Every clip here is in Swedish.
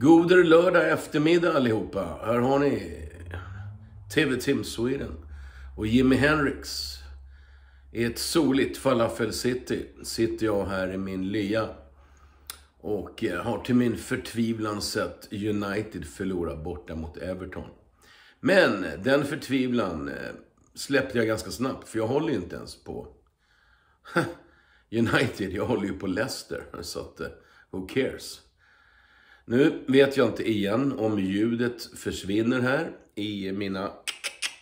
Goder lördag eftermiddag allihopa. Här har ni TV Tim Sweden och Jimi Hendrix. I ett soligt Falafel City sitter jag här i min lya och eh, har till min förtvivlan sett United förlora borta mot Everton. Men den förtvivlan eh, släppte jag ganska snabbt, för jag håller ju inte ens på United. Jag håller ju på Leicester, så att eh, who cares? Nu vet jag inte igen om ljudet försvinner här i mina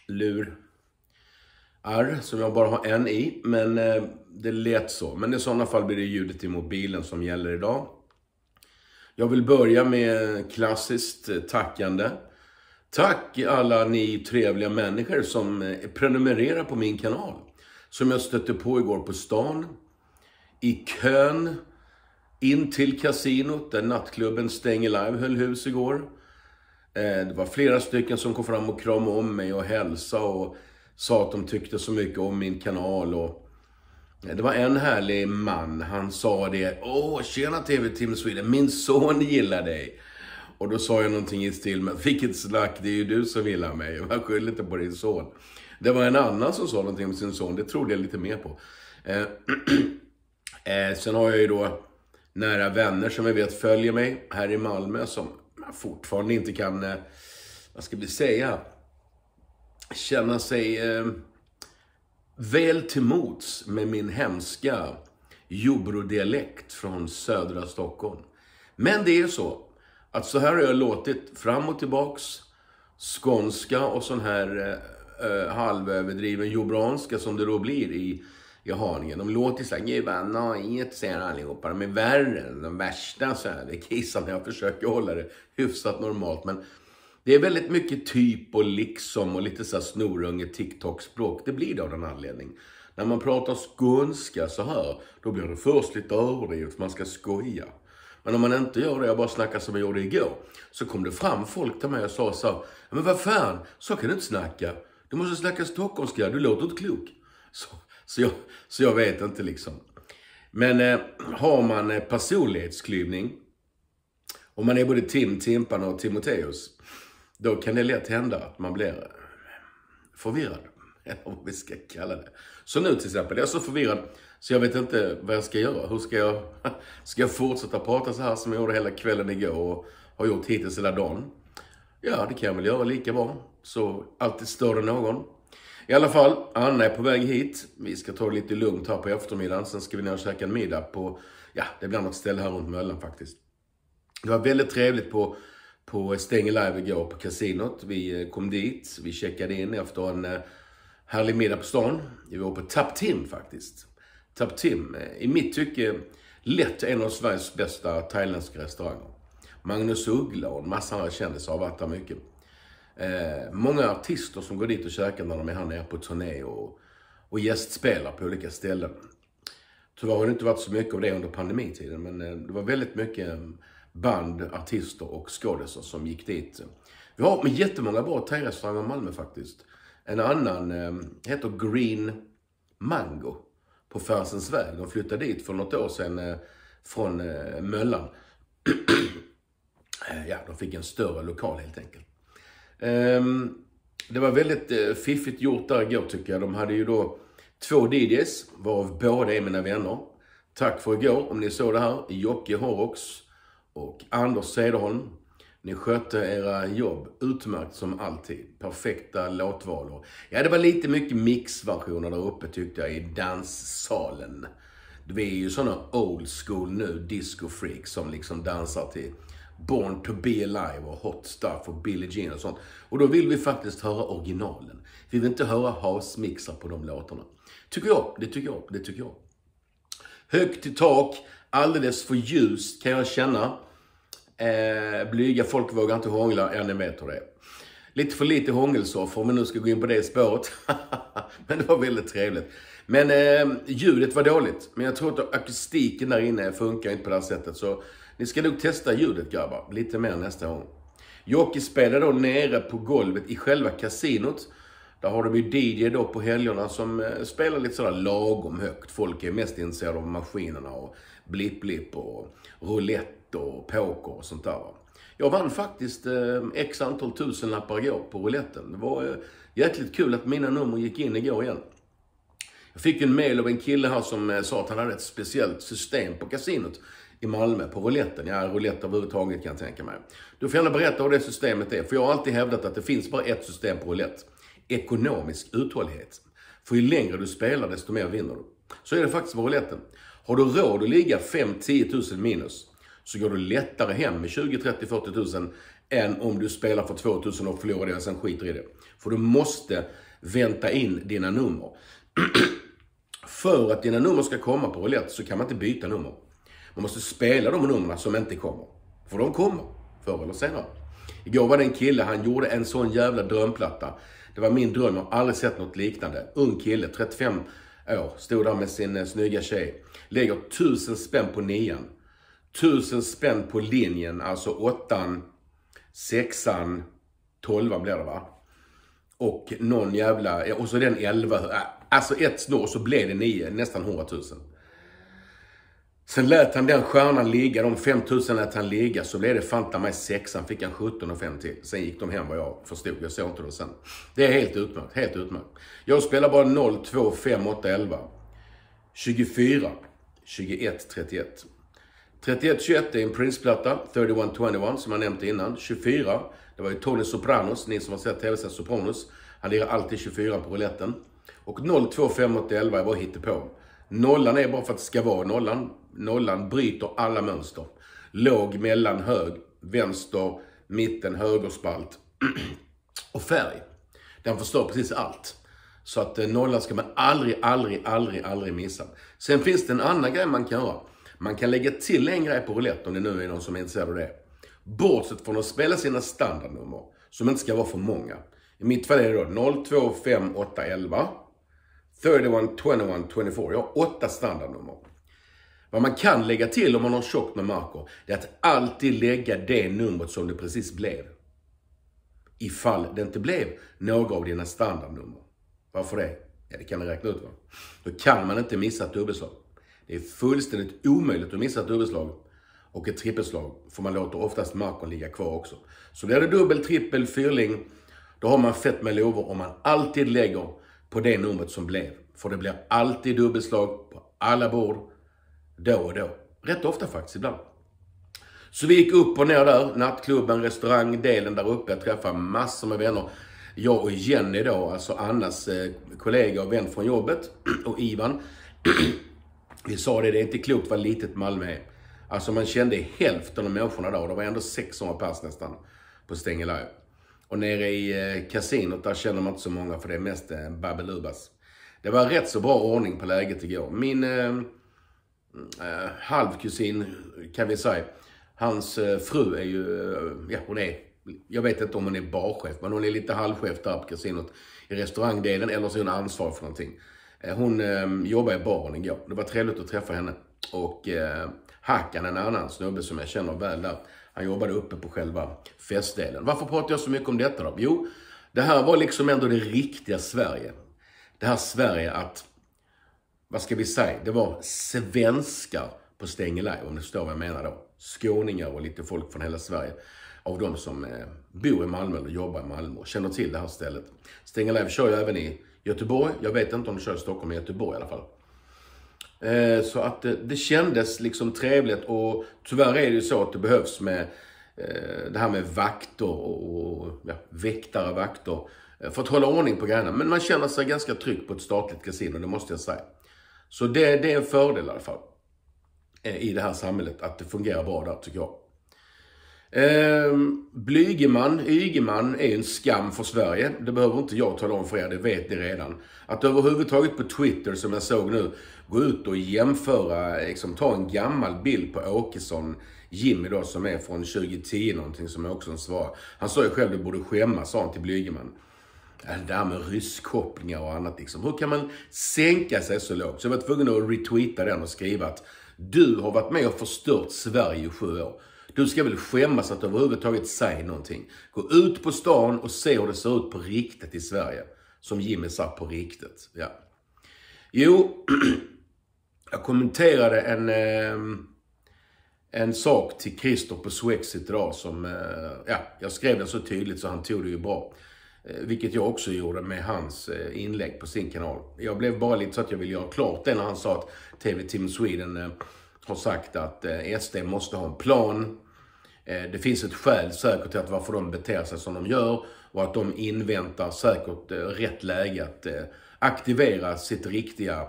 lurar som jag bara har en i, men eh, det lät så. Men i sådana fall blir det ljudet i mobilen som gäller idag. Jag vill börja med klassiskt eh, tackande. Tack alla ni trevliga människor som eh, prenumererar på min kanal. Som jag stötte på igår på stan, i kön, in till kasinot där nattklubben Stänger Live höll hus igår. Eh, det var flera stycken som kom fram och kramade om mig och hälsade och sa att de tyckte så mycket om min kanal. Och eh, det var en härlig man, han sa det. Åh, tjena TV Team Sweden, min son gillar dig. Och då sa jag någonting i stil med, vilket snack, det är ju du som gillar mig. Man skyller inte på din son. Det var en annan som sa någonting om sin son, det trodde jag lite mer på. Eh, eh, sen har jag ju då nära vänner som jag vet följer mig här i Malmö som fortfarande inte kan, eh, vad ska vi säga, känna sig eh, väl till mots med min hemska jobbrodialekt från södra Stockholm. Men det är så att så här har jag låtit fram och tillbaks skånska och sån här eh, eh halvöverdriven jobranska som det då blir i i Haninge. De låter så här, gud vad nojigt, säger allihopa. De är värre, de värsta så här. Det är kissarna. Jag försöker hålla det hyfsat normalt, men det är väldigt mycket typ och liksom och lite så snorunge TikTok-språk. Det blir det av någon anledning. När man pratar skånska så här, då blir det först lite överdrivet, man ska skoja. Men om man inte gör det, jag bara snackar som jag gjorde igår, så kom det fram folk till mig och sa så här, men vad fan, så kan du inte snacka. Du måste snacka stockholmska, du låter inte klok. Så så jag, så jag vet inte liksom. Men eh, har man eh, personlighetsklyvning, om man är både Tim, Timpan och Timoteus, då kan det lätt hända att man blir eh, förvirrad. Eller vad vi ska kalla det. Så nu till exempel, jag är så förvirrad så jag vet inte vad jag ska göra. Hur ska jag... Ska jag fortsätta prata så här som jag gjorde hela kvällen igår och har gjort hittills hela dagen? Ja, det kan jag väl göra lika bra. Så alltid stör det någon. I alla fall, Anna är på väg hit. Vi ska ta det lite lugnt här på eftermiddagen. Sen ska vi ner och käka en middag på, ja, det blir något ställe här runt Möllan faktiskt. Det var väldigt trevligt på, på Stänger Live igår på kasinot. Vi eh, kom dit, vi checkade in efter en eh, härlig middag på stan. Vi var på Tap Tim faktiskt. Tap Tim, eh, i mitt tycke, lätt en av Sveriges bästa thailändska restauranger. Magnus Uggla och en massa andra kändisar har varit där mycket. Eh, många artister som går dit och käkar när de är här nere på turné och, och gästspelar på olika ställen. Tyvärr har det inte varit så mycket av det under pandemitiden, men eh, det var väldigt mycket eh, band, artister och skådisar som gick dit. Vi har med jättemånga bra thai i Malmö faktiskt. En annan eh, heter Green Mango på Färsens väg. De flyttade dit för något år sedan eh, från Möllan. ja, de fick en större lokal helt enkelt. Ehm, det var väldigt eh, fiffigt gjort där igår tycker jag. De hade ju då två DJs, varav båda är mina vänner. Tack för igår om ni såg det här. Jocke Horrox och Anders Cederholm. Ni skötte era jobb utmärkt som alltid. Perfekta låtval. Ja, det var lite mycket mixversioner där uppe tyckte jag i danssalen. Vi är ju sådana old school nu, disco freaks som liksom dansar till Born to be alive och Hot Stuff och Billie Jean och sånt. Och då vill vi faktiskt höra originalen. Vi vill inte höra house-mixar på de låtarna. Tycker jag, det tycker jag, det tycker jag. Högt i tak, alldeles för ljust kan jag känna. Eh, blyga folk vågar inte hångla, ja ni vet hur det Lite för lite hångelsoffer om vi nu ska gå in på det spåret. Men det var väldigt trevligt. Men eh, ljudet var dåligt. Men jag tror att akustiken där inne funkar inte på det här sättet. Så ni ska nog testa ljudet grabbar, lite mer nästa gång. Jocke spelar då nere på golvet i själva kasinot. Där har de ju DJ då på helgerna som eh, spelar lite sådär lagom högt. Folk är mest intresserade av maskinerna och blipp-blipp och roulette och poker och sånt där. Va? Jag vann faktiskt eh, x antal tusenlappar igår på rouletten. Det var eh, jäkligt kul att mina nummer gick in igår igen. Jag fick en mail av en kille här som sa att han hade ett speciellt system på kasinot i Malmö på rouletten. Ja, roulette överhuvudtaget kan jag tänka mig. Du får gärna berätta hur det systemet är, för jag har alltid hävdat att det finns bara ett system på roulette. Ekonomisk uthållighet. För ju längre du spelar, desto mer vinner du. Så är det faktiskt på rouletten. Har du råd att ligga 5-10 000 minus, så går du lättare hem med 20, 30, 40 000 än om du spelar för 2 000 och förlorar det och sen skiter i det. För du måste vänta in dina nummer. för att dina nummer ska komma på roulette så kan man inte byta nummer. Man måste spela de numren som inte kommer. För de kommer, förr eller senare. Igår var det en kille, han gjorde en sån jävla drömplatta. Det var min dröm, jag har aldrig sett något liknande. Ung kille, 35 år, stod där med sin eh, snygga tjej. Lägger tusen spänn på nian. Tusen spänn på linjen, alltså åttan, sexan, tolvan blir det va? Och någon jävla, och så den elva, eh, alltså ett snår så blev det nio, nästan hundratusen. 000. Sen lät han den stjärnan ligga, de 5000 lät han ligga, så blev det fanta mig sexan, fick han 17 och 5 till. Sen gick de hem vad jag förstod, jag såg inte det sen. Det är helt utmärkt, helt utmärkt. Jag spelar bara 0, 2, 5, 8, 11. 24, 21, 31. 31, 21 är en Prince-platta, 31, 21 som jag nämnt innan. 24, det var ju Tony Sopranos, ni som har sett tv-serien Sopranos. Han lirar alltid 24 på rouletten. Och 0, 2, 5, 8, 11 är bara hittepå. Nollan är bara för att det ska vara nollan. Nollan bryter alla mönster. Låg, mellan, hög, vänster, mitten, högerspalt och färg. Den förstör precis allt. Så att eh, nollan ska man aldrig, aldrig, aldrig, aldrig missa. Sen finns det en annan grej man kan göra. Man kan lägga till en grej på roulette om det nu är någon som är intresserad av det. Bortsett från att spela sina standardnummer, som inte ska vara för många. I mitt fall är det då 0, 2, 5, 8, 11. 31, 21, 24. Jag har åtta standardnummer. Vad man kan lägga till om man har tjockt med marker, det är att alltid lägga det numret som det precis blev. Ifall det inte blev några av dina standardnummer. Varför det? Ja, det kan ni räkna ut va? Då kan man inte missa ett dubbelslag. Det är fullständigt omöjligt att missa ett dubbelslag och ett trippelslag, för man låter oftast marken ligga kvar också. Så blir det dubbel, trippel, fyrling, då har man fett med lovor om man alltid lägger på det numret som blev. För det blir alltid dubbelslag på alla bord, då och då. Rätt ofta faktiskt, ibland. Så vi gick upp och ner där, nattklubben, restaurang, delen där uppe. Jag träffade massor med vänner. Jag och Jenny då, alltså Annas eh, kollega och vän från jobbet, och Ivan. vi sa det, det är inte klokt vad litet Malmö är. Alltså man kände hälften av människorna då, det var ändå 600 pers nästan på Stänger Live. Och nere i eh, kasinot där känner man inte så många för det är mest eh, Babelubas. Det var rätt så bra ordning på läget igår. Min eh, mm, eh, halvkusin kan vi säga, hans eh, fru är ju, eh, ja hon är, jag vet inte om hon är barchef, men hon är lite halvchef där på kasinot. I restaurangdelen eller så är hon ansvarig för någonting. hon eh, jobbar i baren igår. Det var trevligt att träffa henne. Och Hackan, en annan snubbe som jag känner väl där, han jobbade uppe på själva festdelen. Varför pratar jag så mycket om detta då? Jo, det här var liksom ändå det riktiga Sverige. Det här Sverige att, vad ska vi säga, det var svenskar på Stängelaj, om ni förstår vad jag menar då. Skåningar och lite folk från hela Sverige. Av de som eh, bor i Malmö eller jobbar i Malmö och känner till det här stället. Stängelaj kör ju även i Göteborg. Jag vet inte om de kör i Stockholm, men Göteborg i alla fall. Eh, så att det, kändes liksom trevligt och tyvärr är det ju så att det behövs med eh, det här med vakter och, ja, väktare, vakter. Eh, för att hålla ordning på grejerna. Men man känner sig ganska trygg på ett statligt kasino, det måste jag säga. Så det, det är en fördel i alla fall. I det här samhället, att det fungerar bra där tycker jag. Ehm, Blygeman, Ygeman, är en skam för Sverige. Det behöver inte jag tala om för er, det vet ni redan. Att överhuvudtaget på Twitter, som jag såg nu, gå ut och jämföra, liksom, ta en gammal bild på Åkesson, Jimmy då, som är från 2010 någonting, som Åkesson svarar. Han sa ju själv, du borde skämmas, sa han till Blygeman. Det där med rysskopplingar och annat liksom. Hur kan man sänka sig så lågt? Så jag var tvungen att retweeta den och skriva att du har varit med och förstört Sverige i sju år. Du ska väl skämmas att överhuvudtaget säga någonting. Gå ut på stan och se hur det ser ut på riktigt i Sverige. Som Jimmy sa, på riktigt. Ja. Jo, jag kommenterade en, ehm, en sak till Christer på Swexit idag som, eh, ja, jag skrev den så tydligt så han tog det ju bra. Eh, vilket jag också gjorde med hans eh, inlägg på sin kanal. Jag blev bara lite så att jag ville göra klart det när han sa att TV Team Sweden har sagt att SD måste ha en plan Eh, det finns ett skäl säkert till att varför de beter sig som de gör och att de inväntar säkert eh, rätt läge att eh, aktivera sitt riktiga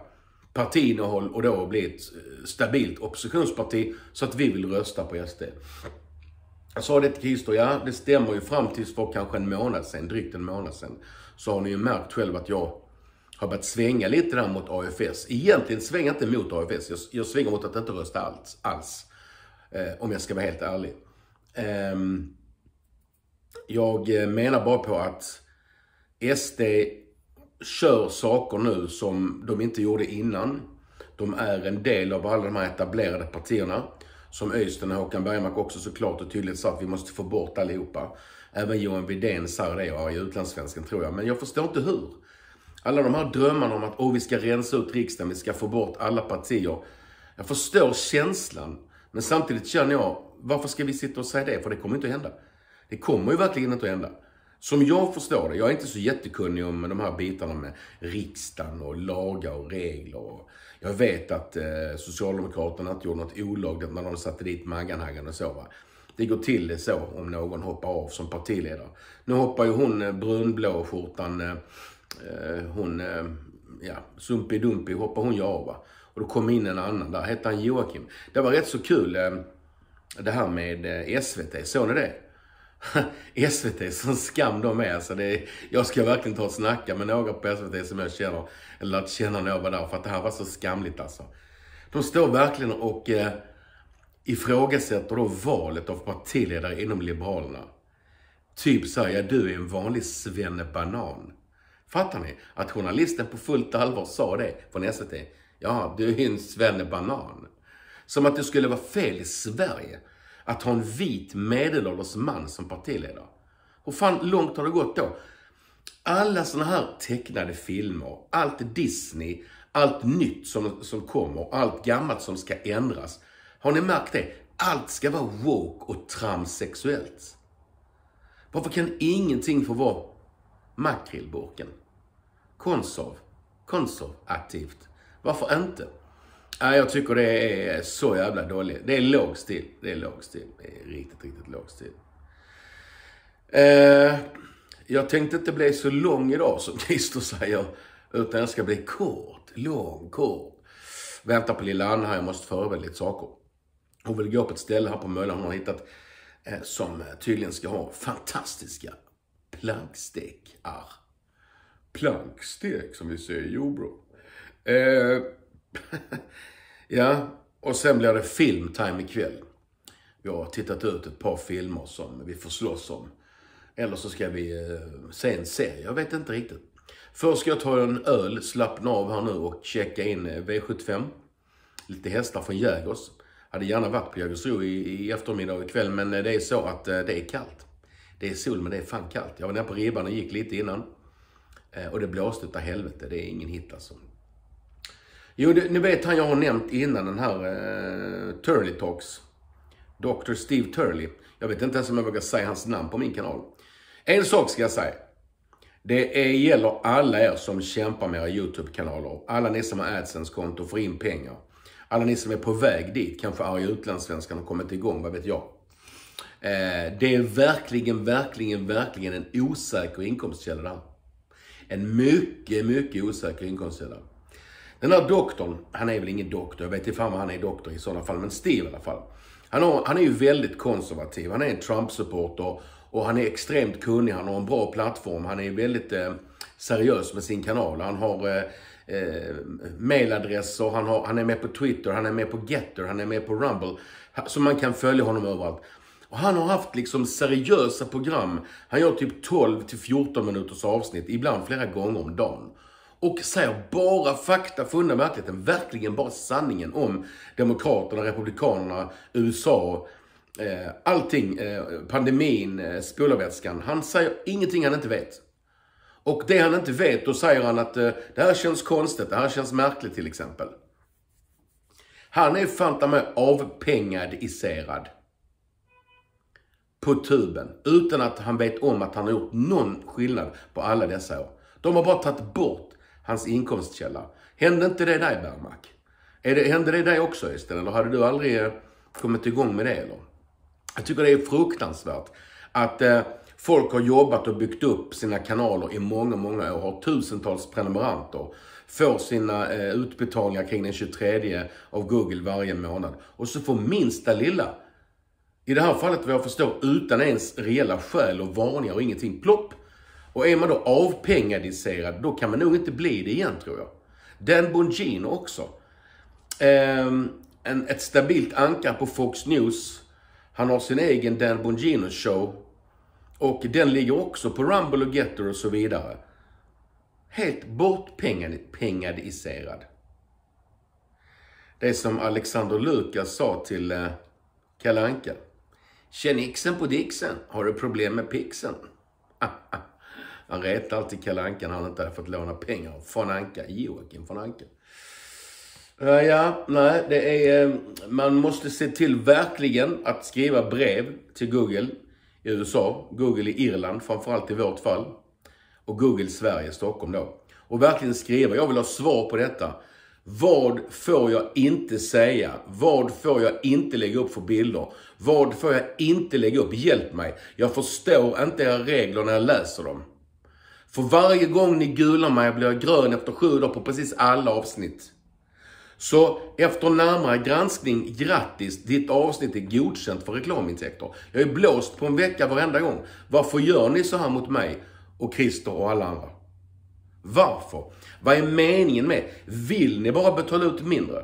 partiinnehåll och då bli ett stabilt oppositionsparti så att vi vill rösta på SD. Jag sa det till Christer, ja det stämmer ju fram tills för kanske en månad sedan, drygt en månad sedan, så har ni ju märkt själv att jag har börjat svänga lite där mot AFS. Egentligen svänger jag inte mot AFS, jag, jag svänger mot att inte rösta alls. alls eh, om jag ska vara helt ärlig. Ehm, jag eh, menar bara på att SD kör saker nu som de inte gjorde innan. De är en del av alla de här etablerade partierna. Som Östen och Håkan Bergmark också såklart och tydligt sa att vi måste få bort allihopa. Även Johan Widén sa det ja, i Utlandssvenskan tror jag. Men jag förstår inte hur. Alla de här drömmarna om att oh, vi ska rensa ut riksdagen, vi ska få bort alla partier. Jag förstår känslan men samtidigt känner jag, varför ska vi sitta och säga det? För det kommer inte att hända. Det kommer ju verkligen inte att hända. Som jag förstår det, jag är inte så jättekunnig om de här bitarna med riksdagen och lagar och regler. jag vet att eh, Socialdemokraterna inte gjorde något olagligt när de satte dit Magganhaggan och så. Va? Det går till det så om någon hoppar av som partiledare. Nu hoppar ju hon eh, brunblå skjortan, eh, hon, ja, Sumpidumpi hoppar hon ju av. Va? Och då kom in en annan där, hette han Joakim. Det var rätt så kul eh, det här med eh, SVT, såg ni det? SVT, som skam de är. Alltså det, jag ska verkligen ta och snacka med några på SVT som jag känner, eller att känna några där, för att det här var så skamligt alltså. De står verkligen och eh, ifrågasätter då valet av partiledare inom Liberalerna. Typ såhär, ja du är en vanlig svennebanan. Fattar ni? Att journalisten på fullt allvar sa det från SVT. Ja, du är ju en svennebanan. Som att det skulle vara fel i Sverige att ha en vit medelålders man som partiledare. Hur fan långt har det gått då? Alla såna här tecknade filmer, allt Disney, allt nytt som, som kommer, allt gammalt som ska ändras. Har ni märkt det? Allt ska vara woke och transsexuellt. Varför kan ingenting få vara makrillburken? Konserv, konservativt. Varför inte? Nej, jag tycker det är så jävla dåligt. Det är låg stil. Det är låg stil. Det är riktigt, riktigt låg stil. Eh, jag tänkte inte bli så lång idag som Christer säger. Utan jag ska bli kort. Lång, kort. Vänta på lilla Anna här. Jag måste förbereda lite saker. Hon vill gå på ett ställe här på Möllan. Hon har hittat eh, som eh, tydligen ska ha fantastiska plankstekar. Plankstek som vi säger i jordbruk. Eh, ja, och sen blir det filmtime ikväll. Jag har tittat ut ett par filmer som vi får slåss om. Eller så ska vi eh, se en serie, jag vet inte riktigt. Först ska jag ta en öl, slappna av här nu och checka in eh, V75. Lite hästar från Jägers. Hade gärna varit på Jägersro i, i eftermiddag och ikväll men eh, det är så att eh, det är kallt. Det är sol men det är fan kallt. Jag var nere på ribban och gick lite innan. Eh, och det blåste utav helvete. Det är ingen hit alltså. Jo, ni vet han jag har nämnt innan, den här eh, Turley Talks. Dr. Steve Turley. Jag vet inte ens om jag vågar säga hans namn på min kanal. En sak ska jag säga. Det är, gäller alla er som kämpar med era YouTube-kanaler. Alla ni som har AdSense-konto och får in pengar. Alla ni som är på väg dit, kanske arga utlandssvenskar har kommit igång, vad vet jag. Eh, det är verkligen, verkligen, verkligen en osäker inkomstkälla där. En mycket, mycket osäker inkomstkälla. Den här doktorn, han är väl ingen doktor, jag vet inte fan vad han är doktor i sådana fall, men Steve i alla fall. Han, har, han är ju väldigt konservativ, han är en Trump-supporter och han är extremt kunnig, han har en bra plattform, han är väldigt eh, seriös med sin kanal. Han har eh, eh, mailadresser, han, har, han är med på Twitter, han är med på Getter, han är med på Rumble. Så man kan följa honom överallt. Och han har haft liksom seriösa program. Han gör typ 12 till 14 minuters avsnitt, ibland flera gånger om dagen och säger bara fakta funna med verkligheten. Verkligen bara sanningen om Demokraterna, Republikanerna, USA, eh, allting, eh, pandemin, eh, spolarvätskan. Han säger ingenting han inte vet. Och det han inte vet, då säger han att det här känns konstigt, det här känns märkligt till exempel. Han är fan med avpengadiserad. På tuben. Utan att han vet om att han har gjort någon skillnad på alla dessa år. De har bara tagit bort hans inkomstkälla. Hände inte det dig, Bergmark? hände det dig också, Östen? Eller hade du aldrig eh, kommit igång med det? Eller? Jag tycker det är fruktansvärt att eh, folk har jobbat och byggt upp sina kanaler i många, många år, har tusentals prenumeranter, får sina eh, utbetalningar kring den 23 av Google varje månad och så får minsta lilla, i det här fallet vad jag förstår, utan ens reella skäl och varningar och ingenting, plopp, och är man då avpengadiserad, då kan man nog inte bli det igen tror jag. Dan Bongino också. Eh, en, ett stabilt ankar på Fox News. Han har sin egen Dan Bongino show. Och den ligger också på Rumble och Getter och så vidare. Helt bortpengadiserad. Det är som Alexander Lukas sa till eh, Kalle Anka. Känn ixen på dixen, har du problem med pixen? Ah, ah. Han retar alltid Kalle Anka när han inte hade fått låna pengar från Anka. Joakim från Anka. Uh, ja, nej, det är... Uh, man måste se till verkligen att skriva brev till Google i USA, Google i Irland, framförallt i vårt fall. Och Google Sverige, Stockholm då. Och verkligen skriva, jag vill ha svar på detta. Vad får jag inte säga? Vad får jag inte lägga upp för bilder? Vad får jag inte lägga upp? Hjälp mig! Jag förstår inte era regler när jag läser dem. För varje gång ni gular mig blir jag grön efter sju dagar på precis alla avsnitt. Så efter närmare granskning, grattis! Ditt avsnitt är godkänt för reklamintäkter. Jag är blåst på en vecka varenda gång. Varför gör ni så här mot mig och Christer och alla andra? Varför? Vad är meningen med? Vill ni bara betala ut mindre?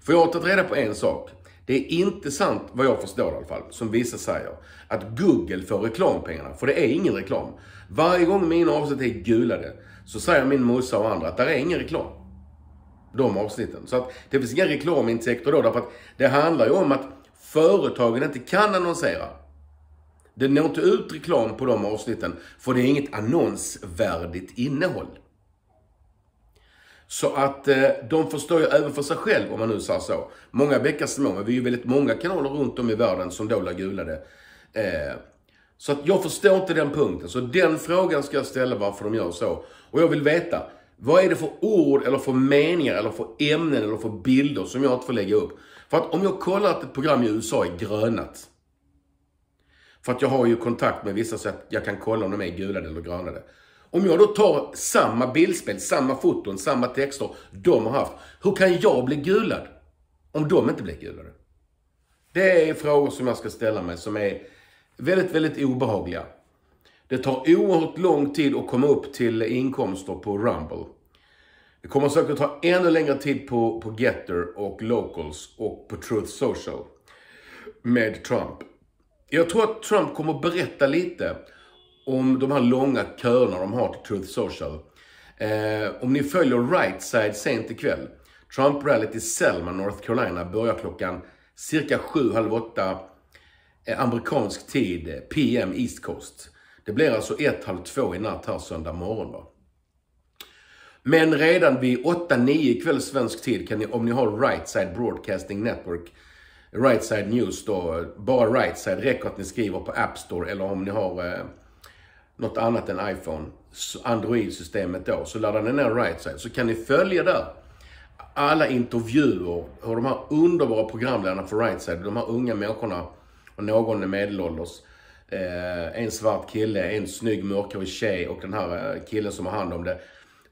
För jag har tagit reda på en sak. Det är inte sant, vad jag förstår i alla fall, som vissa säger, att Google får reklampengarna. För det är ingen reklam. Varje gång mina avsnitt är gulade så säger min morsa och andra att det är ingen reklam. De avsnitten. Så att det finns inga reklamintäkter då, därför att det handlar ju om att företagen inte kan annonsera. Det når inte ut reklam på de avsnitten, för det är inget annonsvärdigt innehåll. Så att eh, de förstår ju även för sig själv, om man nu säger så. Många bäckar små, men vi är ju väldigt många kanaler runt om i världen som då gulade. Eh, så att jag förstår inte den punkten. Så den frågan ska jag ställa varför de gör så. Och jag vill veta, vad är det för ord eller för meningar eller för ämnen eller för bilder som jag inte får lägga upp? För att om jag kollar att ett program i USA är grönat. För att jag har ju kontakt med vissa så att jag kan kolla om de är gulade eller grönade. Om jag då tar samma bildspel, samma foton, samma texter de har haft. Hur kan jag bli gulad? Om de inte blir gulade. Det är frågor som jag ska ställa mig som är väldigt, väldigt obehagliga. Det tar oerhört lång tid att komma upp till inkomster på Rumble. Det kommer säkert ta ännu längre tid på, på Getter och Locals och på Truth Social med Trump. Jag tror att Trump kommer berätta lite om de här långa köerna de har till Truth Social. Eh, om ni följer Rightside sent ikväll. Trump-rallyt i Selma, North Carolina börjar klockan cirka sju, halv 8 eh, amerikansk tid, eh, PM East Coast. Det blir alltså ett halv två i natt här söndag morgon. Va? Men redan vid 8-9 ikväll svensk tid kan ni, om ni har Rightside Broadcasting Network, Rightside News då, bara Rightside räcker att ni skriver på App Store eller om ni har eh, något annat än iPhone, Android-systemet då, så laddar ni ner RightSide så kan ni följa där alla intervjuer, hur de här underbara programledarna för RightSide, de här unga människorna, och någon är medelålders, eh, en svart kille, en snygg mörkhårig tjej och den här eh, killen som har hand om det.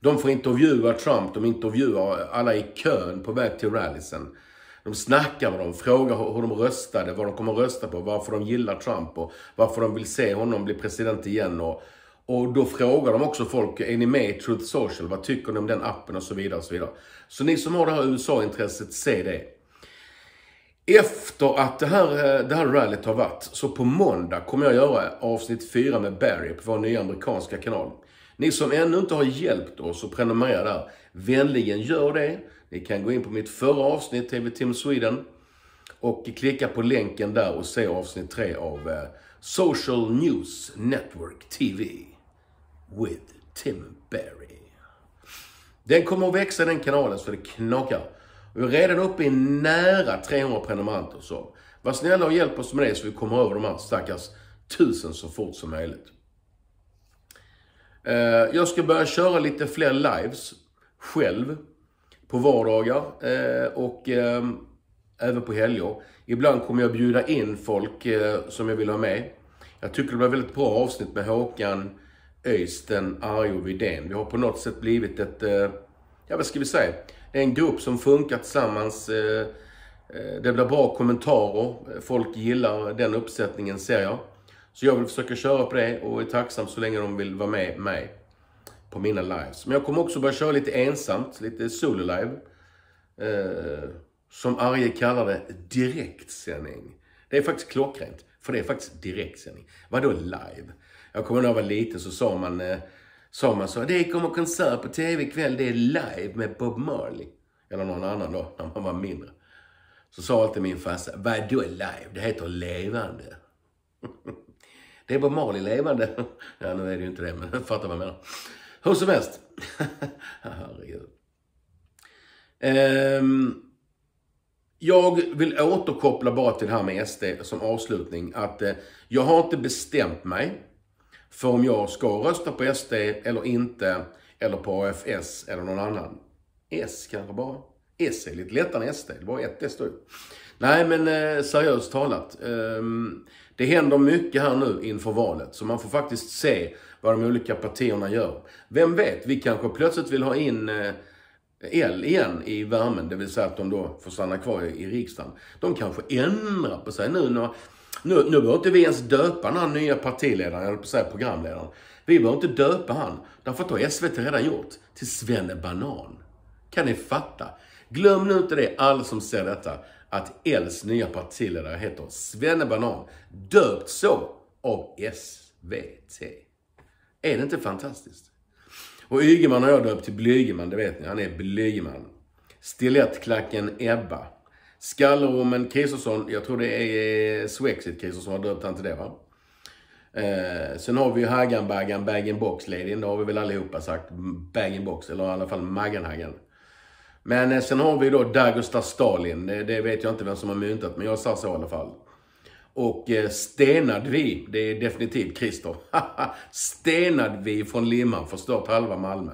De får intervjua Trump, de intervjuar alla i kön på väg till rallysen. De snackar med dem, frågar hur de röstade, vad de kommer att rösta på, varför de gillar Trump och varför de vill se honom bli president igen. Och, och då frågar de också folk, är ni med i Truth Social? Vad tycker ni om den appen? Och så vidare. Och så, vidare. så ni som har det här USA-intresset, se det. Efter att det här, eh, det här rallyt har varit, så på måndag kommer jag göra avsnitt 4 med Barry på vår nya amerikanska kanal. Ni som ännu inte har hjälpt oss att prenumerera där, vänligen gör det. Ni kan gå in på mitt förra avsnitt, TV Tim Sweden, och klicka på länken där och se avsnitt 3 av eh, Social News Network TV with Tim Berry. Den kommer att växa den kanalen så det knakar. Vi är redan uppe i nära 300 prenumeranter. Så var snälla och hjälp oss med det så vi kommer över de här stackars tusen så fort som möjligt. Eh, jag ska börja köra lite fler lives själv på vardagar eh, och ehm, även på helger. Ibland kommer jag bjuda in folk eh, som jag vill ha med. Jag tycker det blev väldigt bra avsnitt med Håkan Öysten, Arjo Widén. Vi har på något sätt blivit ett, eh, ja vad ska vi säga, det är en grupp som funkar tillsammans. Det blir bra kommentarer, folk gillar den uppsättningen ser jag. Så jag vill försöka köra på det och är tacksam så länge de vill vara med mig på mina lives. Men jag kommer också börja köra lite ensamt, lite solo-live. Eh, som Arje kallar det, direktsändning. Det är faktiskt klockrent, för det är faktiskt direktsändning. Vadå live? Jag kommer ihåg när jag var liten så sa man, eh, sa man så, det kommer konsert på TV ikväll, det är live med Bob Marley. Eller någon annan då, när man var mindre. Så sa alltid min farsa, vadå live? Det heter levande. det är Bob Marley levande. ja, nu är det ju inte det, men fattar vad jag menar. Hur som helst. Herregud. Um, jag vill återkoppla bara till det här med SD som avslutning. Att eh, jag har inte bestämt mig för om jag ska rösta på SD eller inte. Eller på AFS eller någon annan. S kanske bara. S är lite lättare än SD. Det var ett S då. Nej men eh, seriöst talat. Eh, det händer mycket här nu inför valet. Så man får faktiskt se vad de olika partierna gör. Vem vet, vi kanske plötsligt vill ha in eh, el igen i värmen, det vill säga att de då får stanna kvar i riksdagen. De kanske ändrar på sig nu när nu, nu behöver inte vi ens döpa den här nya partiledaren, eller på att säga programledaren. Vi behöver inte döpa han, därför att då har SVT redan gjort till Svenne Banan. Kan ni fatta? Glöm nu inte det, alla som ser detta, att Els nya partiledare heter Svenne Banan, döpt så av SVT. Är det inte fantastiskt? Och Ygeman har jag döpt till Blygeman, det vet ni. Han är Blygeman. Stilettklacken Ebba. Skallerormen Kristersson, jag tror det är eh, Swexit Kristersson har döpt han till det va? Eh, sen har vi ju Haggan-Baggan, Bag-in-box-ladyn. Det har vi väl allihopa sagt. Bag-in-box, eller i alla fall Maggan-Haggan. Men eh, sen har vi då Dagostar Stalin. Det, det, vet jag inte vem som har myntat, men jag sa så i alla fall. Och eh, stenad vi, det är definitivt Christer. stenad vi från Limhamn, förstört halva Malmö.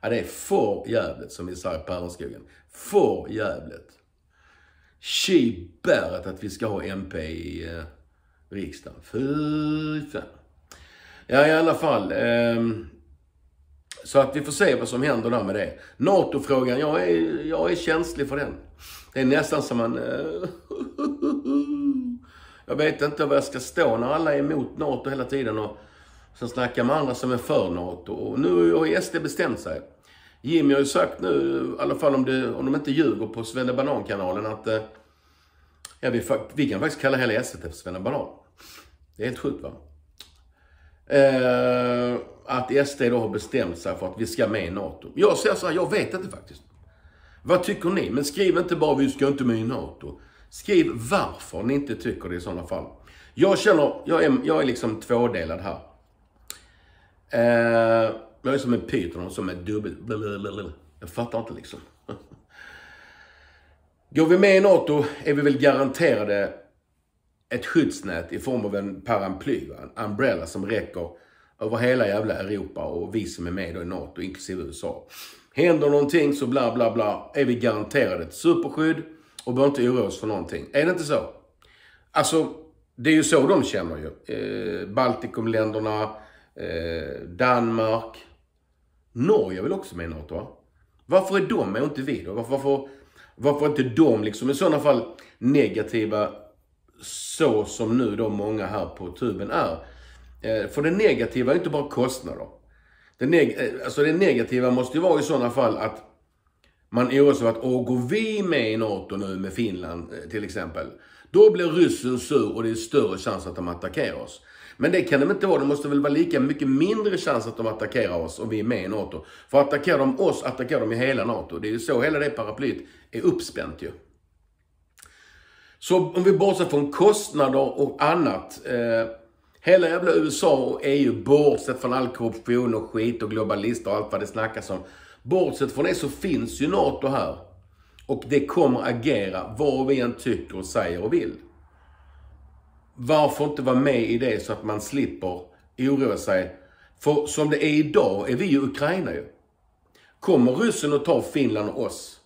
Ja, det är för jävligt som vi säger i Päronskogen. För jävligt. Tjibäret att vi ska ha MP i eh, riksdagen. Fy fan. Ja, i alla fall. Eh, så att vi får se vad som händer där med det. NATO-frågan, jag är, jag är känslig för den. Det är nästan som man... Eh, Jag vet inte var jag ska stå när alla är emot NATO hela tiden och sen snackar med andra som är för NATO. Och nu har SD bestämt sig. Jimmy har ju sagt nu, i alla fall om, det, om de inte ljuger på Svenne Banan-kanalen, att eh, ja, vi, vi, kan faktiskt kalla hela SVT för Svenne Banan. Det är helt sjukt va? Eh, att SD då har bestämt sig för att vi ska med i NATO. Jag säger så här, jag vet inte faktiskt. Vad tycker ni? Men skriv inte bara vi ska inte med i NATO. Skriv varför ni inte tycker det i sådana fall. Jag känner, jag är, jag är liksom tvådelad här. Eh, jag är som en pyton som är dubbel... Blablabla. Jag fattar inte liksom. Går vi med i NATO är vi väl garanterade ett skyddsnät i form av en paraply, en umbrella som räcker över hela jävla Europa och vi som är med i NATO, inklusive USA. Händer någonting så bla bla bla, är vi garanterade ett superskydd och behöver inte oroa oss för någonting. Är det inte så? Alltså, det är ju så de känner ju. Eh, Baltikumländerna, eh, Danmark, Norge vill också med i NATO va? Varför är de och inte vi då? Varför, varför, varför är inte de liksom i sådana fall negativa så som nu då många här på tuben är? Eh, för det negativa är ju inte bara kostnader. Det, neg eh, alltså det negativa måste ju vara i sådana fall att man oroar sig för att, åh, går vi med i NATO nu med Finland eh, till exempel, då blir ryssen sur och det är större chans att de attackerar oss. Men det kan de inte vara. Det måste väl vara lika mycket mindre chans att de attackerar oss om vi är med i NATO. För attackerar de oss, attackerar de i hela NATO. Det är ju så hela det paraplyet är uppspänt ju. Så om vi bortser från kostnader och annat. Eh, hela jävla USA och EU, bortsett från all korruption och skit och globalister och allt vad det snackas om, Bortsett från det så finns ju NATO här. Och det kommer agera vad vi än tycker och säger och vill. Varför inte vara med i det så att man slipper oroa sig? För som det är idag är vi ju Ukraina ju. Kommer ryssen att ta Finland och oss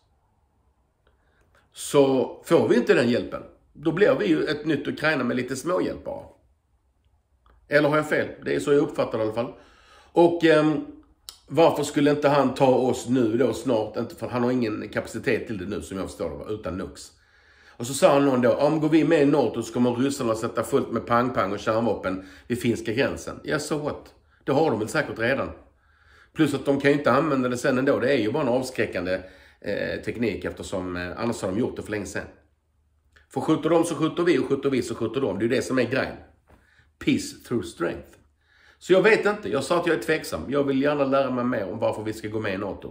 så får vi inte den hjälpen. Då blir vi ju ett nytt Ukraina med lite småhjälp bara. Eller har jag fel? Det är så jag uppfattar det i alla fall. Och eh, varför skulle inte han ta oss nu då snart? Inte för han har ingen kapacitet till det nu som jag förstår det, utan NUX. Och så sa någon då, om går vi med i NATO så kommer ryssarna sätta fullt med pang-pang och kärnvapen vid finska gränsen. Ja, yes, så so what? Det har de väl säkert redan. Plus att de kan ju inte använda det sen ändå. Det är ju bara en avskräckande eh, teknik eftersom eh, annars har de gjort det för länge sedan. För skjuter de så skjuter vi och skjuter vi så skjuter de. Det är ju det som är grejen. Peace through strength. Så jag vet inte. Jag sa att jag är tveksam. Jag vill gärna lära mig mer om varför vi ska gå med i NATO.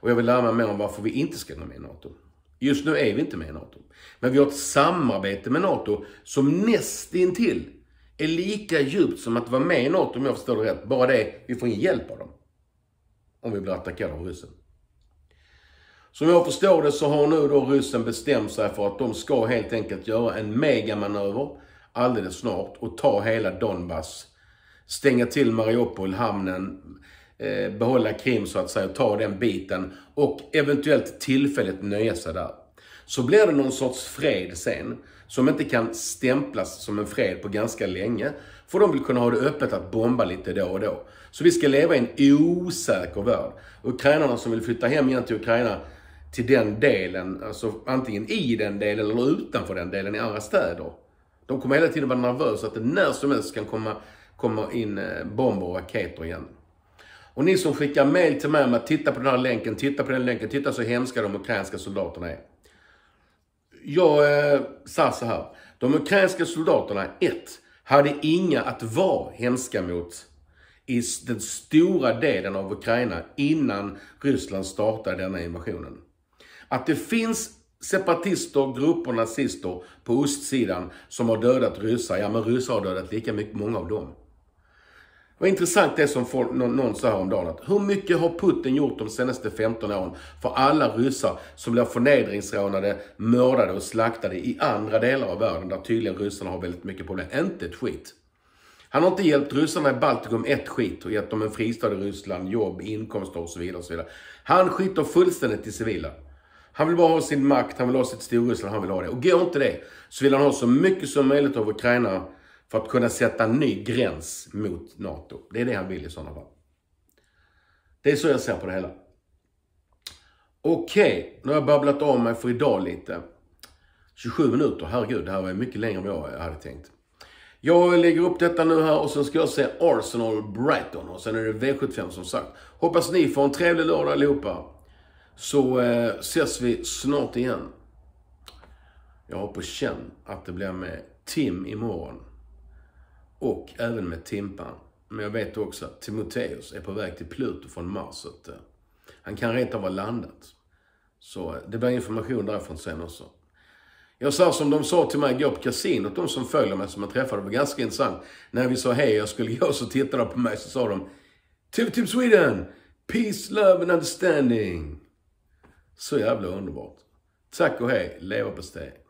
Och jag vill lära mig mer om varför vi inte ska gå med i NATO. Just nu är vi inte med i NATO. Men vi har ett samarbete med NATO som nästintill är lika djupt som att vara med i NATO om jag förstår det rätt. Bara det, vi får ingen hjälp av dem. Om vi blir attackerade av ryssen. Som jag förstår det så har nu då ryssen bestämt sig för att de ska helt enkelt göra en megamanöver alldeles snart och ta hela Donbass stänga till Mariupol, hamnen, eh, behålla Krim så att säga, ta den biten och eventuellt tillfälligt nöja sig där. Så blir det någon sorts fred sen, som inte kan stämplas som en fred på ganska länge. För de vill kunna ha det öppet att bomba lite då och då. Så vi ska leva i en osäker värld. Ukrainarna som vill flytta hem igen till Ukraina, till den delen, alltså antingen i den delen eller utanför den delen i andra städer. De kommer hela tiden vara nervösa att det när som helst kan komma kommer in eh, bomber och raketer igen. Och ni som skickar mail till mig om att titta på den här länken, titta på den länken, titta så hemska de ukrainska soldaterna är. Jag eh, sa så här. De ukrainska soldaterna, ett, hade inga att vara hemska mot i den stora delen av Ukraina innan Ryssland startade denna invasionen. Att det finns separatister, grupper, nazister på ostsidan som har dödat ryssar, ja men ryssar har dödat lika mycket, många av dem. Och intressant det som folk, någon, någon sa häromdagen. Att hur mycket har Putin gjort de senaste 15 åren för alla ryssar som blir förnedringsrånade, mördade och slaktade i andra delar av världen där tydligen ryssarna har väldigt mycket problem? Inte ett skit. Han har inte hjälpt ryssarna i Baltikum ett skit och gett dem en fristad i Ryssland, jobb, inkomster och så vidare. Och så vidare. Han skiter fullständigt i civila. Han vill bara ha sin makt, han vill ha sitt Storryssland, han vill ha det. Och går inte det så vill han ha så mycket som möjligt av Ukraina för att kunna sätta en ny gräns mot NATO. Det är det han vill i sådana fall. Det är så jag ser på det hela. Okej, okay, nu har jag babblat av mig för idag lite. 27 minuter, herregud, det här var mycket längre än vad jag hade tänkt. Jag lägger upp detta nu här och sen ska jag se Arsenal Brighton och sen är det V75 som sagt. Hoppas ni får en trevlig lördag allihopa. Så eh, ses vi snart igen. Jag har på känn att det blir med Tim imorgon och även med Timpan. Men jag vet också att Timoteus är på väg till Pluto från Mars. Så att, eh, han kan rent av ha landat. Så eh, det blir information därifrån sen också. Jag sa som de sa till mig igår på kasinot, de som följer mig, som jag träffade. Det var ganska intressant. När vi sa hej jag skulle gå så tittade de på mig så sa de Tim Sweden! Peace, love and understanding! Så jävla underbart. Tack och hej, leva på leverpastej.